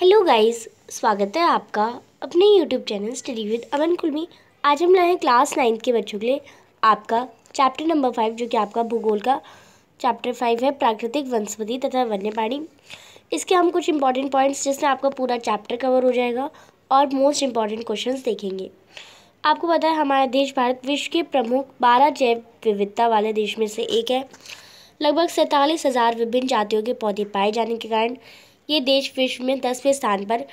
hello guys स्वागत है आपका अपने YouTube channel study with Aman Kulmi आज हम लाए क्लास नाइन्थ के बच्चों के लिए आपका चैप्टर नंबर फाइव जो कि आपका भूगोल का चैप्टर फाइव है प्राकृतिक वनस्पति तथा वन्य प्राणी इसके हम कुछ इंपॉर्टेंट पॉइंट्स जिसमें आपका पूरा चैप्टर कवर हो जाएगा और मोस्ट इम्पॉर्टेंट क्वेश्चन देखेंगे आपको पता है हमारा देश भारत विश्व के प्रमुख बारह जैव विविधता वाले देश में से एक है लगभग सैंतालीस हज़ार विभिन्न जातियों के पौधे पाए जाने के कारण ये देश विश्व में दसवें स्थान पर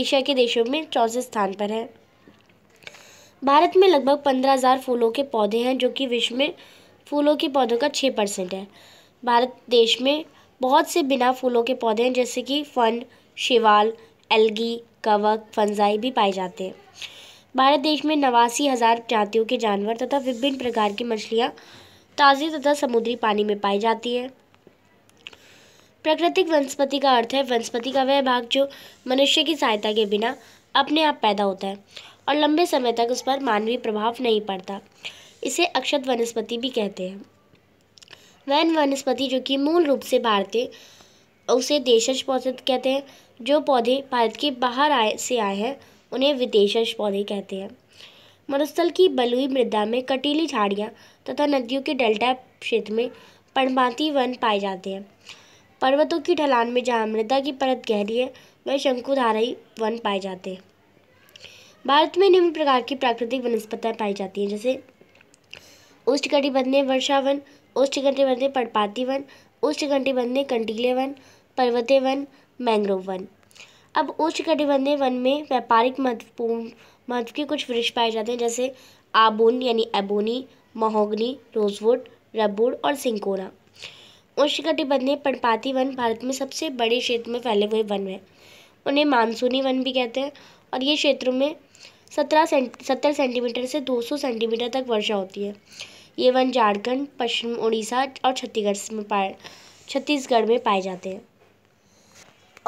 एशिया के देशों में चौथे स्थान पर है भारत में लगभग पंद्रह हज़ार फूलों के पौधे हैं जो कि विश्व में फूलों के पौधों का छः परसेंट है भारत देश में बहुत से बिना फूलों के पौधे हैं जैसे कि फन शिवाल एल्गी कवक फंजाई भी पाए जाते हैं भारत देश में नवासी हज़ार जातियों के जानवर तथा विभिन्न प्रकार की मछलियाँ ताज़ी तथा समुद्री पानी में पाई जाती हैं प्राकृतिक वनस्पति का अर्थ है वनस्पति का वह भाग जो मनुष्य की सहायता के बिना अपने आप पैदा होता है और लंबे समय तक उस पर मानवीय प्रभाव नहीं पड़ता इसे अक्षत वनस्पति भी कहते हैं वैन वनस्पति जो कि मूल रूप से भारतीय उसे देशज पौधे कहते हैं जो पौधे भारत के बाहर आए से आए हैं उन्हें विदेशज पौधे कहते हैं मरुस्थल की बलुई मृदा में कटीली झाड़ियाँ तथा नदियों के डेल्टा क्षेत्र में पर्णपाती वन पाए जाते हैं पर्वतों की ढलान में जहाँ मृदा की परत गहरी है वह शंकुधाराई वन पाए जाते हैं भारत में निम्न प्रकार की प्राकृतिक वनस्पतियाँ पाई जाती हैं जैसे वन वर्षावन उष्णकटिबंधीय पर्णपाती वन उष्णकटिबंधीय कंटीले वन पर्वतीय वन मैंग्रोव वन अब उष्णकटिबंधीय वन में व्यापारिक महत्वपूर्ण महत्व के कुछ वृक्ष पाए जाते हैं जैसे आबून यानी एबोनी महोगनी रोजवुड रबुड़ और सिंकोना उष्णकटिबंधीय पर्णपाती वन भारत में सबसे बड़े क्षेत्र में फैले हुए वन हैं उन्हें मानसूनी वन भी कहते हैं और ये क्षेत्रों में सत्रह सेंट सत्तर सेंटीमीटर से दो सौ सेंटीमीटर तक वर्षा होती है ये वन झारखंड पश्चिम उड़ीसा और छत्तीसगढ़ में पाए छत्तीसगढ़ में पाए जाते हैं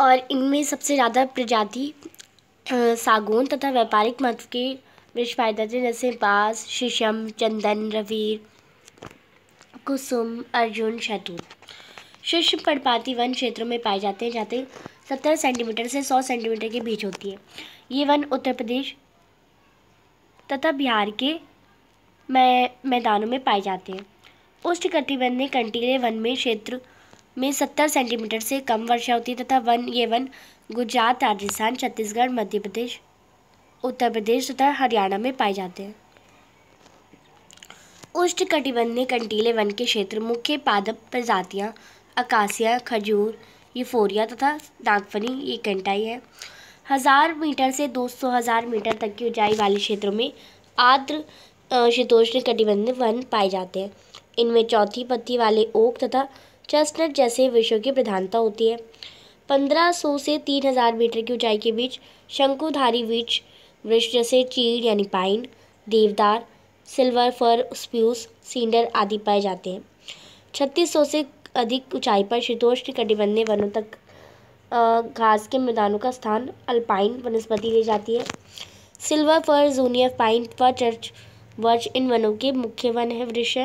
और इनमें सबसे ज़्यादा प्रजाति सागौन तथा व्यापारिक महत्व के वृक्ष पाए जाते हैं जैसे बाँस शीशम चंदन रवीर कुसुम अर्जुन शतु शुष्क पर्णपाती वन क्षेत्रों में पाए जाते हैं जाते सत्तर सेंटीमीटर से सौ सेंटीमीटर के बीच होती है ये वन उत्तर प्रदेश तथा बिहार के मै मैदानों में पाए जाते हैं उष्णकटिबंधीय कंटीले वन में क्षेत्र में सत्तर सेंटीमीटर से कम वर्षा होती है तथा वन ये वन गुजरात राजस्थान छत्तीसगढ़ मध्य प्रदेश उत्तर प्रदेश तथा हरियाणा में पाए जाते हैं उष्णकटिबंधीय कंटीले वन के क्षेत्र मुख्य पादप प्रजातियाँ अकाशिया खजूर यूफोरिया तथा नागफनी ये कंटाई है हज़ार मीटर से दो सौ हज़ार मीटर तक की ऊंचाई वाले क्षेत्रों में आर्द्र शीतोष्ण कटिबंध वन पाए जाते हैं इनमें चौथी पत्ती वाले ओक तथा चेस्टनट जैसे विषयों की प्रधानता होती है पंद्रह सौ से तीन हजार मीटर की ऊंचाई के बीच शंकुधारी वृक्ष वृक्ष जैसे चीड़ यानी पाइन देवदार सिल्वर फर स्प्यूस सीडर आदि पाए जाते हैं छत्तीस सौ से अधिक ऊंचाई पर शीतोष्ण कटिबंधीय वनों तक घास के मैदानों का स्थान अल्पाइन वनस्पति ले जाती है सिल्वर फर जूनियर पाइन व चर्च वर्च इन वनों के मुख्य वन है वृक्ष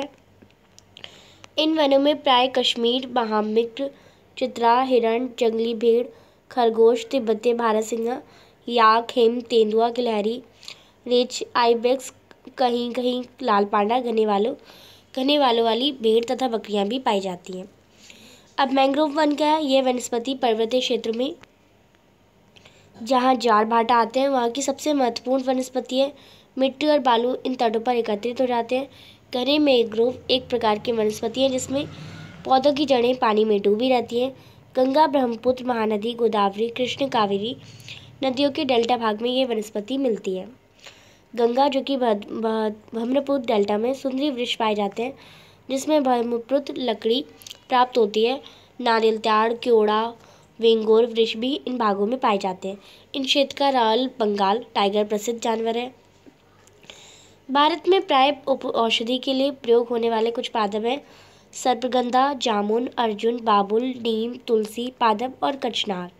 इन वनों में प्राय कश्मीर बहामिक चित्रा हिरण जंगली भेड़ खरगोश तिब्बती भारत सिंह याक हेम तेंदुआ गिलहरी रिच आईबेक्स कहीं कहीं लाल पांडा घने वालों घने वालों वाली भेड़ तथा बकरियां भी पाई जाती हैं अब मैंग्रोव वन क्या है यह वनस्पति पर्वतीय क्षेत्र में जहाँ जार भाटा आते हैं वहाँ की सबसे महत्वपूर्ण वनस्पति है मिट्टी और बालू इन तटों पर एकत्रित हो जाते हैं घने मैंग्रोव एक प्रकार की वनस्पति है जिसमें पौधों की जड़ें पानी में डूबी रहती हैं गंगा ब्रह्मपुत्र महानदी गोदावरी कृष्ण कावेरी नदियों के डेल्टा भाग में ये वनस्पति मिलती है गंगा जो कि ब्रह्मपुत्र डेल्टा में सुंदरी वृक्ष पाए जाते हैं जिसमें ब्रह्मपुत्र लकड़ी प्राप्त होती है नारियल त्याड़ क्योड़ा वेंगोर वृक्ष भी इन भागों में पाए जाते हैं इन क्षेत्र का राल बंगाल टाइगर प्रसिद्ध जानवर है भारत में प्राय उप औषधि के लिए प्रयोग होने वाले कुछ पादप हैं सर्पगंधा जामुन अर्जुन बाबुल नीम तुलसी पादप और कचनार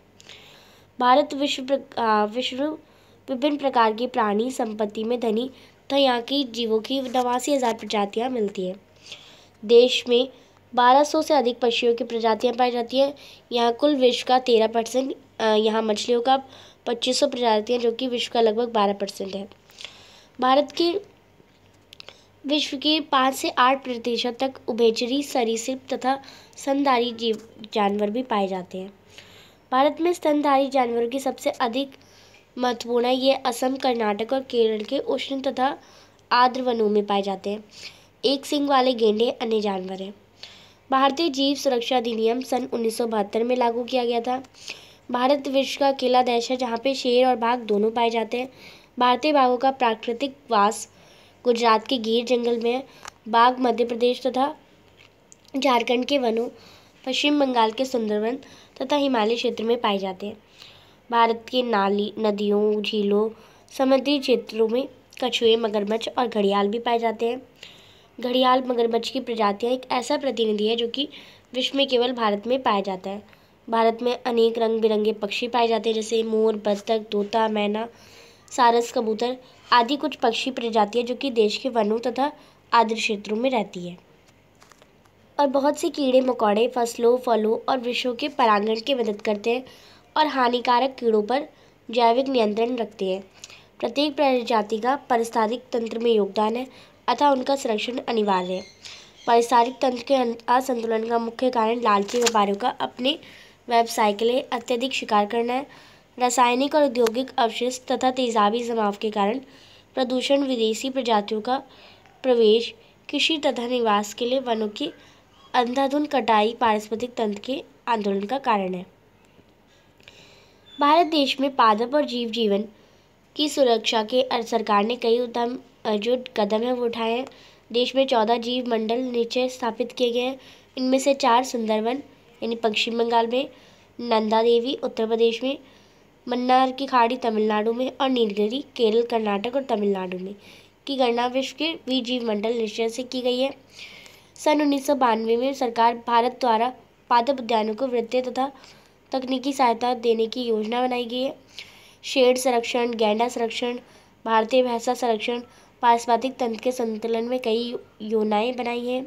भारत विश्व विश्व विभिन्न प्रकार की प्राणी संपत्ति में धनी तथा यहाँ की जीवों की नवासी हज़ार प्रजातियाँ मिलती हैं देश में 1200 से अधिक पक्षियों की प्रजातियाँ पाई जाती हैं यहाँ कुल विश्व का तेरह परसेंट यहाँ मछलियों का 2500 प्रजातियाँ जो कि विश्व का लगभग बारह परसेंट है भारत की विश्व के पाँच से आठ प्रतिशत तक उभेचरी सरीसृप तथा स्तनधारी जीव जानवर भी पाए जाते हैं भारत में स्तनधारी जानवरों की सबसे अधिक महत्वपूर्ण है ये असम कर्नाटक और केरल के उष्ण तथा आर्द्र वनों में पाए जाते हैं एक सिंग वाले गेंडे अन्य जानवर हैं भारतीय जीव सुरक्षा अधिनियम सन उन्नीस में लागू किया गया था भारत विश्व का अकेला देश है जहाँ पे शेर और बाघ दोनों पाए जाते हैं भारतीय बाघों का प्राकृतिक वास गुजरात के गिर जंगल में है बाघ मध्य प्रदेश तथा झारखंड के वनों पश्चिम बंगाल के सुंदरवन तथा हिमालय क्षेत्र में पाए जाते हैं भारत की नाली नदियों झीलों समुद्री क्षेत्रों में कछुए मगरमच्छ और घड़ियाल भी पाए जाते हैं घड़ियाल मगरमच्छ की प्रजातियाँ एक ऐसा प्रतिनिधि है जो कि विश्व में केवल भारत में पाया जाता है भारत में अनेक रंग बिरंगे पक्षी पाए जाते हैं जैसे मोर बत्तख तोता मैना सारस कबूतर आदि कुछ पक्षी प्रजातियाँ जो कि देश के वनों तथा आदि क्षेत्रों में रहती है और बहुत से कीड़े मकौड़े फसलों फलों और वृक्षों के परागण की मदद करते हैं और हानिकारक कीड़ों पर जैविक नियंत्रण रखते हैं प्रत्येक प्रजाति का पारिस्थितिक तंत्र में योगदान है अतः उनका संरक्षण अनिवार्य है पारिस्थितिक तंत्र के असंतुलन का मुख्य कारण लालची व्यापारियों का अपने व्यवसाय के लिए अत्यधिक शिकार करना है रासायनिक और औद्योगिक अवशेष तथा तेजाबी जमाव के कारण प्रदूषण विदेशी प्रजातियों का प्रवेश कृषि तथा निवास के लिए वनों की अंधाधुंध कटाई पारिस्पतिक तंत्र के आंदोलन का कारण है भारत देश में पादप और जीव जीवन की सुरक्षा के सरकार ने कई उद्यम जो कदम हैं वो उठाए हैं देश में चौदह जीव मंडल नीचे स्थापित किए गए हैं इनमें से चार सुंदरवन यानी पश्चिम बंगाल में नंदा देवी उत्तर प्रदेश में मन्नार की खाड़ी तमिलनाडु में और नीलगिरी केरल कर्नाटक और तमिलनाडु में की गणना विश्व के वी जीव मंडल निश्चय से की गई है सन उन्नीस में सरकार भारत द्वारा पादप उद्यानों को वृद्धि तथा तकनीकी सहायता देने की योजना बनाई गई है शेड संरक्षण गैंडा संरक्षण भारतीय भाषा संरक्षण पारिस्पातिक तंत्र के संतुलन में कई योजनाएँ बनाई हैं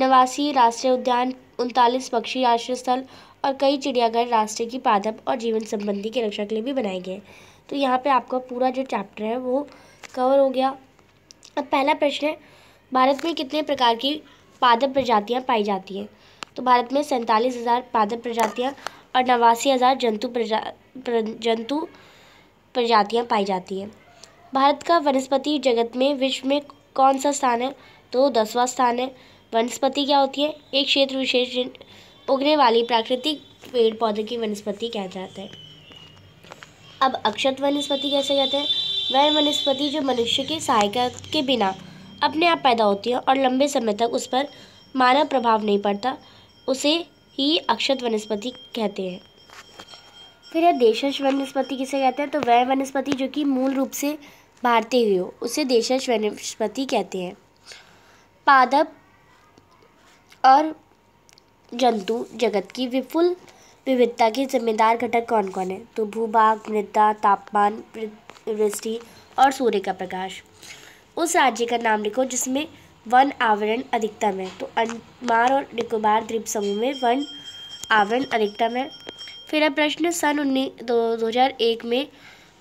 नवासी राष्ट्रीय उद्यान उनतालीस पक्षी आश्रय स्थल और कई चिड़ियाघर राष्ट्र की पादप और जीवन संबंधी की रक्षा के लिए भी बनाए गए तो यहाँ पे आपका पूरा जो चैप्टर है वो कवर हो गया अब पहला प्रश्न है भारत में कितने प्रकार की पादप प्रजातियाँ पाई जाती हैं तो भारत में सैंतालीस हज़ार पादप प्रजातियाँ और नवासी हज़ार जंतु प्रजा प्र, जंतु प्रजातियाँ पाई जाती हैं भारत का वनस्पति जगत में विश्व में कौन सा स्थान है तो दसवां स्थान है वनस्पति क्या होती है एक क्षेत्र विशेष उगने वाली प्राकृतिक पेड़ पौधे की वनस्पति कह जाता है अब अक्षत वनस्पति कैसे कहते हैं वह वनस्पति जो मनुष्य की सहायता के बिना अपने आप पैदा होती है और लंबे समय तक उस पर मानव प्रभाव नहीं पड़ता उसे ही अक्षत वनस्पति कहते हैं फिर यह देशज वनस्पति किसे कहते हैं तो वह वनस्पति जो कि मूल रूप से भारतीय हुई हो उसे देशज वनस्पति कहते हैं पादप और जंतु जगत की विपुल विविधता के जिम्मेदार घटक कौन कौन है तो भूभाग मृदा तापमान वृष्टि और सूर्य का प्रकाश उस राज्य का नाम लिखो जिसमें वन आवरण अधिकतम है तो अंडमान और निकोबार द्वीप समूह में वन आवरण अधिकतम है फिर अब प्रश्न सन उन्नीस दो, हजार एक में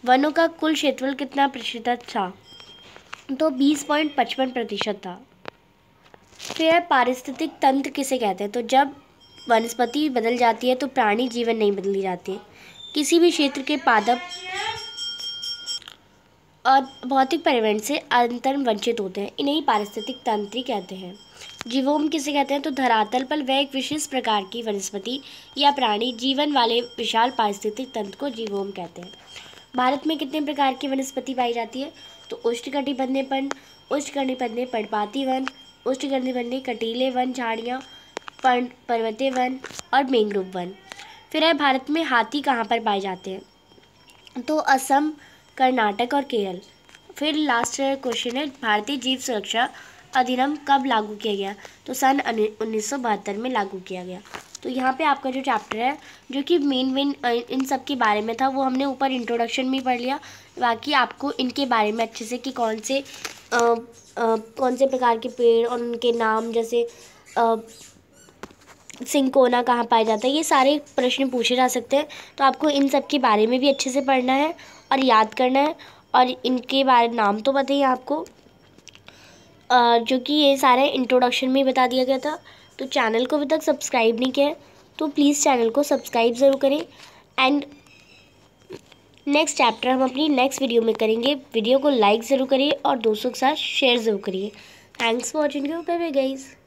वनों का कुल क्षेत्रफल कितना प्रतिशत था तो बीस पॉइंट पचपन प्रतिशत था फिर पारिस्थितिक तंत्र किसे कहते हैं तो जब वनस्पति बदल जाती है तो प्राणी जीवन नहीं बदली जाती किसी भी क्षेत्र के पादप और भौतिक पर्यावरण से अंतर वंचित होते हैं इन्हें पारिस्थितिक तंत्र कहते हैं जीवोम किसे कहते हैं तो धरातल पर वह एक विशेष प्रकार की वनस्पति या प्राणी जीवन वाले विशाल पारिस्थितिक तंत्र को जीवोम कहते हैं भारत में कितने प्रकार की वनस्पति पाई जाती है तो उष्णकटिबंधीयपन उष्णकटिबंधीय पर्णपाती वन उष्णकटिबंधीय कटीले वन झाड़ियाँ पर्ण पर्वतीय वन और मैंग्रोव वन फिर है भारत में हाथी कहाँ पर पाए जाते हैं तो असम कर्नाटक और केरल फिर लास्ट क्वेश्चन है भारतीय जीव सुरक्षा अधिनियम कब लागू किया गया तो सन उन्नीस में लागू किया गया तो यहाँ पे आपका जो चैप्टर है जो कि मेन मेन इन सब के बारे में था वो हमने ऊपर इंट्रोडक्शन भी पढ़ लिया बाकी आपको इनके बारे में अच्छे से कि कौन से आ, आ, कौन से प्रकार के पेड़ और उनके नाम जैसे सिंकोना कहाँ पाया जाता है ये सारे प्रश्न पूछे जा सकते हैं तो आपको इन सब के बारे में भी अच्छे से पढ़ना है और याद करना है और इनके बारे नाम तो पता ही आपको जो कि ये सारे इंट्रोडक्शन में ही बता दिया गया था तो चैनल को अभी तक सब्सक्राइब नहीं किया है तो प्लीज़ चैनल को सब्सक्राइब ज़रूर करें एंड नेक्स्ट चैप्टर हम अपनी नेक्स्ट वीडियो में करेंगे वीडियो को लाइक ज़रूर करिए और दोस्तों के साथ शेयर ज़रूर करिए थैंक्स फॉर वॉचिंग यू कैसे गाइज़